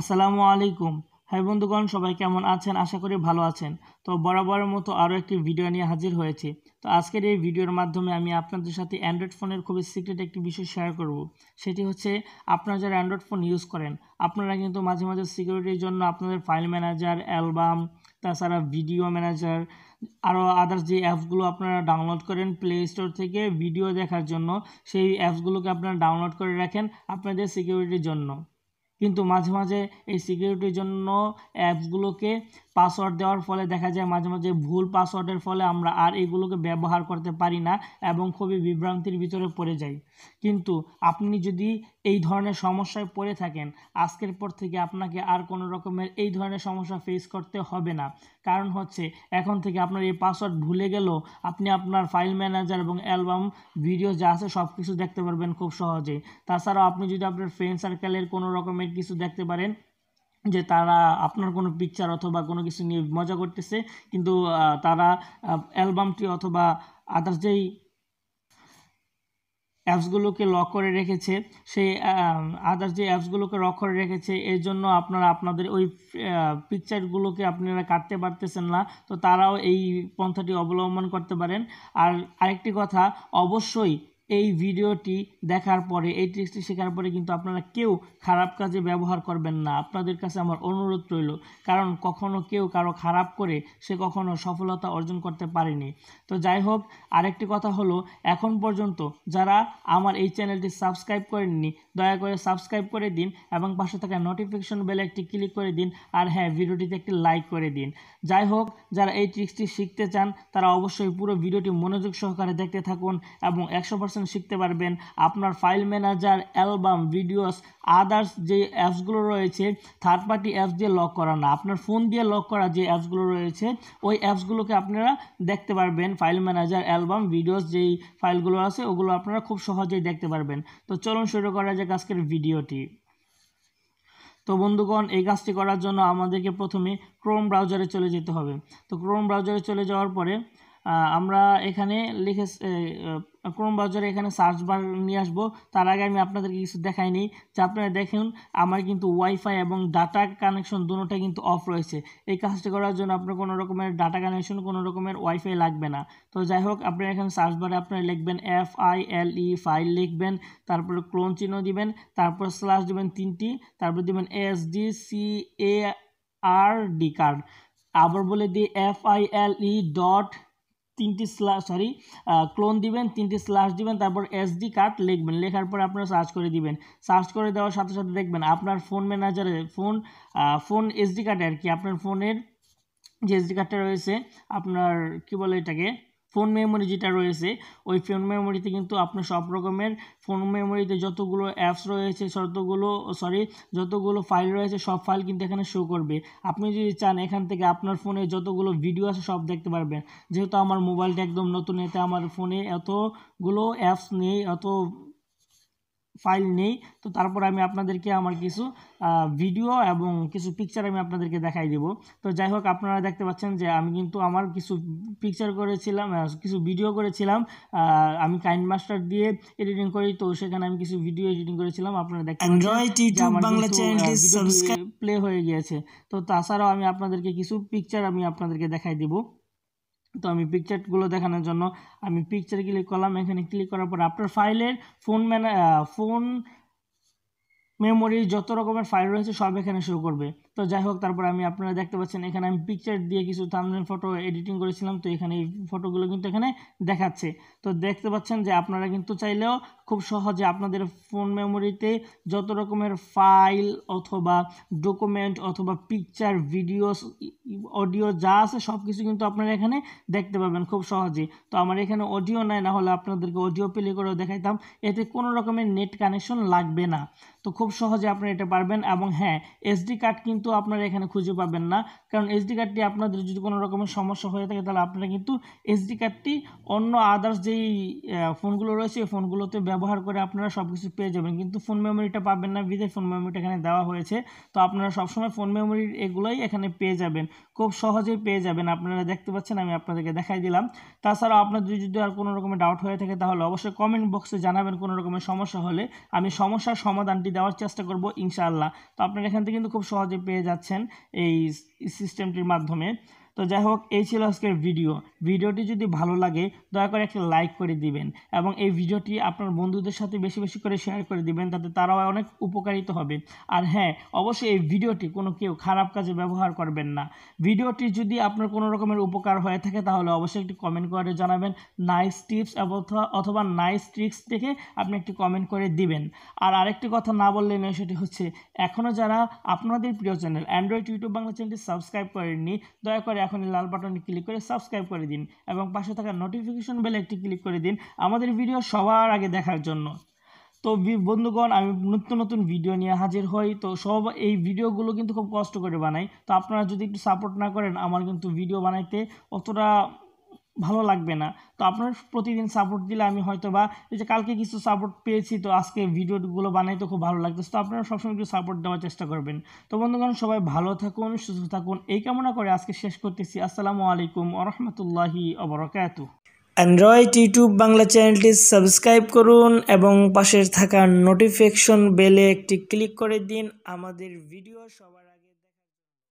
আসসালামু আলাইকুম হাই হ্যাঁ বন্ধুগণ সবাই কেমন আছেন আশা করি ভালো আছেন তো বরাবরের মতো আরও একটি ভিডিও নিয়ে হাজির হয়েছে তো আজকের এই ভিডিওর মাধ্যমে আমি আপনাদের সাথে অ্যান্ড্রয়েড ফোনের খুবই সিক্রেট একটি বিষয় শেয়ার করব সেটি হচ্ছে আপনারা যারা অ্যান্ড্রয়েড ফোন ইউজ করেন আপনারা কিন্তু মাঝে মাঝে সিকিউরিটির জন্য আপনাদের ফাইল ম্যানেজার অ্যালবাম তাছাড়া ভিডিও ম্যানেজার আরও আদার্স যে অ্যাপসগুলো আপনারা ডাউনলোড করেন প্লে স্টোর থেকে ভিডিও দেখার জন্য সেই অ্যাপসগুলোকে আপনারা ডাউনলোড করে রাখেন আপনাদের সিকিউরিটির জন্য কিন্তু মাঝে মাঝে এই সিকিউরিটির জন্য অ্যাপসগুলোকে পাসওয়ার্ড দেওয়ার ফলে দেখা যায় মাঝে মাঝে ভুল পাসওয়ার্ডের ফলে আমরা আর এগুলোকে ব্যবহার করতে পারি না এবং খুবই বিভ্রান্তির ভিতরে পড়ে যাই কিন্তু আপনি যদি এই ধরনের সমস্যায় পড়ে থাকেন আজকের পর থেকে আপনাকে আর কোনো রকমের এই ধরনের সমস্যা ফেস করতে হবে না কারণ হচ্ছে এখন থেকে আপনার এই পাসওয়ার্ড ভুলে গেলেও আপনি আপনার ফাইল ম্যানেজার এবং অ্যালবাম ভিডিও যা আছে সব কিছু দেখতে পারবেন খুব সহজে তাছাড়াও আপনি যদি আপনার ফ্রেন্ড সার্কেলের কোনো রকমের কিছু দেখতে পারেন যে তারা আপনার কোনো পিকচার অথবা কোনো কিছু নিয়ে মজা করতেছে কিন্তু তারা অ্যালবামটি অথবা আদার্স যেই অ্যাপসগুলোকে লক করে রেখেছে সেই আদার্স যে অ্যাপসগুলোকে লক করে রেখেছে এর জন্য আপনারা আপনাদের ওই পিকচারগুলোকে আপনারা কাটতে পারতেছেন না তো তারাও এই পন্থাটি অবলম্বন করতে পারেন আর আরেকটি কথা অবশ্যই এই ভিডিওটি দেখার পরে এই ট্রিক্সটি শেখার পরে কিন্তু আপনারা কেউ খারাপ কাজে ব্যবহার করবেন না আপনাদের কাছে আমার অনুরোধ রইল কারণ কখনো কেউ কারো খারাপ করে সে কখনো সফলতা অর্জন করতে পারেনি তো যাই হোক আরেকটি কথা হলো এখন পর্যন্ত যারা আমার এই চ্যানেলটি সাবস্ক্রাইব করেননি দয়া করে সাবস্ক্রাইব করে দিন এবং পাশে থাকা নোটিফিকেশন বেল একটি ক্লিক করে দিন আর হ্যাঁ ভিডিওটিতে একটি লাইক করে দিন যাই হোক যারা এই ট্রিক্সটি শিখতে চান তারা অবশ্যই পুরো ভিডিওটি মনোযোগ সহকারে দেখতে থাকুন এবং একশো ফাংশন শিখতে পারবেন আপনার file manager album videos others যে অ্যাপসগুলো রয়েছে থার্ড পার্টি অ্যাপস দিয়ে লক করা না আপনার ফোন দিয়ে লক করা যে অ্যাপসগুলো রয়েছে ওই অ্যাপসগুলোকে আপনারা দেখতে পারবেন ফাইল ম্যানেজার অ্যালবাম ভিডিওস যেই ফাইলগুলো আছে ওগুলো আপনারা খুব সহজেই দেখতে পারবেন তো চলুন শুরু করা যাক আজকের ভিডিওটি তো বন্ধুগণ এই কাজটি করার জন্য আমাদেরকে প্রথমে ক্রোম ব্রাউজারে চলে যেতে হবে তো ক্রোম ব্রাউজারে চলে যাওয়ার পরে আমরা এখানে লিখে ক্রোম ব্রাউজারে এখানে সার্চ বার নিয়ে আসবো তার আগে আমি আপনাদেরকে কিছু দেখাই নিই যে আপনারা দেখুন আমার কিন্তু ওয়াইফাই এবং ডাটা কানেকশন দুটোটা কিন্তু অফ রয়েছে এই কাজটি করার জন্য আপনার কোনো রকমের ডাটা কানেকশন কোনো রকমের ওয়াইফাই লাগবে না তো যাই হোক আপনার এখানে সার্চ বারে আপনারা লিখবেন F I L E file লিখবেন তারপরে ক্লোন চিহ্ন দিবেন তারপর স্ল্যাশ দিবেন তিনটি তারপর দিবেন S D C A R D card আবার বলে দিই F I L E dot তিনটি স্লা সরি ক্লোন দিবেন তিনটি স্লাস দিবেন তারপর এসডি কার্ড লিখবেন লেখার পর আপনারা সার্চ করে দিবেন সার্চ করে দেওয়ার সাথে সাথে দেখবেন আপনার ফোন ম্যানেজারে ফোন ফোন এসডি কার্ডে আর কি আপনার ফোনের যে এসডি কার্ডটা রয়েছে আপনার কি বলে এটাকে ফোন মেমোরি যেটা রয়েছে ওই ফোন মেমোরিতে কিন্তু আপনার সব রকমের ফোন মেমোরিতে যতগুলো অ্যাপস রয়েছে যতগুলো সরি যতগুলো ফাইল রয়েছে সব ফাইল কিন্তু এখানে শো করবে আপনি যদি চান এখান থেকে আপনার ফোনে যতগুলো ভিডিও আছে সব দেখতে পারবেন যেহেতু আমার মোবাইলটা একদম নতুন এতে আমার ফোনে এতগুলো অ্যাপস নেই অত ফাইল নেই তো তারপর আমি আপনাদেরকে আমার কিছু ভিডিও এবং কিছু পিকচার আমি আপনাদেরকে দেখাই দেব তো যাই হোক আপনারা দেখতে পাচ্ছেন যে আমি কিন্তু আমার কিছু পিকচার করেছিলাম কিছু ভিডিও করেছিলাম আমি কাইন্ড মাস্টার দিয়ে এডিটিং করি তো সেখানে আমি কিছু ভিডিও এডিটিং করেছিলাম আপনারা দেখেন প্লে হয়ে গিয়েছে তো তাছাড়াও আমি আপনাদেরকে কিছু পিকচার আমি আপনাদেরকে দেখাই দেবো তো আমি পিকচারগুলো দেখানোর জন্য আমি পিকচার ক্লিক করলাম এখানে ক্লিক করার পর আপনার ফাইলের ফোন ম্যানে ফোন মেমোরি যত রকমের ফাইল রয়েছে সব এখানে শো করবে তো যাই হোক তারপর আমি আপনারা দেখতে পাচ্ছেন এখানে আমি পিকচার দিয়ে কিছু থামলেন ফটো এডিটিং করেছিলাম তো এখানে এই ফটোগুলো কিন্তু এখানে দেখাচ্ছে তো দেখতে পাচ্ছেন যে আপনারা কিন্তু চাইলেও খুব সহজে আপনাদের ফোন মেমোরিতে যত রকমের ফাইল অথবা ডকুমেন্ট অথবা পিকচার ভিডিওস অডিও যা আছে সব কিছু কিন্তু আপনারা এখানে দেখতে পাবেন খুব সহজে তো আমার এখানে অডিও নাই না হলে আপনাদেরকে অডিও প্লে করেও দেখাইতাম এতে কোনো রকমের নেট কানেকশন লাগবে না তো খুব সহজে আপনারা এটা পারবেন এবং হ্যাঁ এসডি কার্ড কিন্তু আপনারা এখানে খুঁজে পাবেন না কারণ এসডি কার্ডটি আপনাদের যদি কোনো রকমের সমস্যা হয়ে থাকে তাহলে আপনারা কিন্তু এসডি কার্ডটি অন্য আদার্স যেই ফোনগুলো রয়েছে এই ফোনগুলোতে ব্যবহার করে আপনারা সব কিছু পেয়ে যাবেন কিন্তু ফোন মেমোরিটা পাবেন না বিদে ফোন মেমোরিটা এখানে দেওয়া হয়েছে তো আপনারা সবসময় ফোন মেমোরি এগুলোই এখানে পেয়ে যাবেন খুব সহজেই পেয়ে যাবেন আপনারা দেখতে পাচ্ছেন আমি আপনাদেরকে দেখাই দিলাম তাছাড়াও আপনাদের যদি আর কোনো রকমের ডাউট হয়ে থাকে তাহলে অবশ্যই কমেন্ট বক্সে জানাবেন কোনো রকমের সমস্যা হলে আমি সমস্যার সমাধানটি দেওয়ার চেষ্টা করব ইনশাআল্লাহ তো আপনারা এখান থেকে কিন্তু খুব সহজে পেয়ে যাচ্ছেন এই সিস্টেমটির মাধ্যমে তো যাই হোক এই ছিল আজকের ভিডিও ভিডিওটি যদি ভালো লাগে দয়া করে একটা লাইক করে দিবেন এবং এই ভিডিওটি আপনার বন্ধুদের সাথে বেশি বেশি করে শেয়ার করে দিবেন তাতে তারাও অনেক উপকারিত হবে আর হ্যাঁ অবশ্যই এই ভিডিওটি কোনো কেউ খারাপ কাজে ব্যবহার করবেন না ভিডিওটি যদি আপনার কোনো রকমের উপকার হয়ে থাকে তাহলে অবশ্যই একটি কমেন্ট করে জানাবেন নাইস টিপস অথবা নাইস ট্রিক্স দেখে আপনি একটি কমেন্ট করে দিবেন আর আরেকটি কথা না বললে নয় সেটি হচ্ছে এখনও যারা আপনাদের প্রিয় চ্যানেল অ্যান্ড্রয়েড ইউটিউব বাংলা চ্যানেলটি সাবস্ক্রাইব করেননি দয়া করে এখনই লাল বাটনে ক্লিক করে সাবস্ক্রাইব করে দিন এবং পাশে থাকা নোটিফিকেশন বেল একটি ক্লিক করে দিন আমাদের ভিডিও সবার আগে দেখার জন্য তো বন্ধুগণ আমি নতুন নতুন ভিডিও নিয়ে হাজির হই তো সব এই ভিডিওগুলো কিন্তু খুব কষ্ট করে বানাই তো আপনারা যদি একটু সাপোর্ট না করেন আমার কিন্তু ভিডিও বানাইতে অতটা ভালো লাগবে না তো আপনার প্রতিদিন সাপোর্ট দিলে আমি হয়তো বা এই যে কালকে কিছু সাপোর্ট পেয়েছি তো আজকে ভিডিওগুলো বানাইতে খুব ভালো লাগতেছে তো আপনারা সবসময় একটু সাপোর্ট দেওয়ার চেষ্টা করবেন তো বন্ধুগণ সবাই ভালো থাকুন সুস্থ থাকুন এই কামনা করে আজকে শেষ করতেছি আসসালামু আলাইকুম আরহামতুল্লাহি অবরকাত অ্যান্ড্রয়েড ইউটিউব বাংলা চ্যানেলটি সাবস্ক্রাইব করুন এবং পাশের থাকা নোটিফিকেশন বেলে একটি ক্লিক করে দিন আমাদের ভিডিও সবার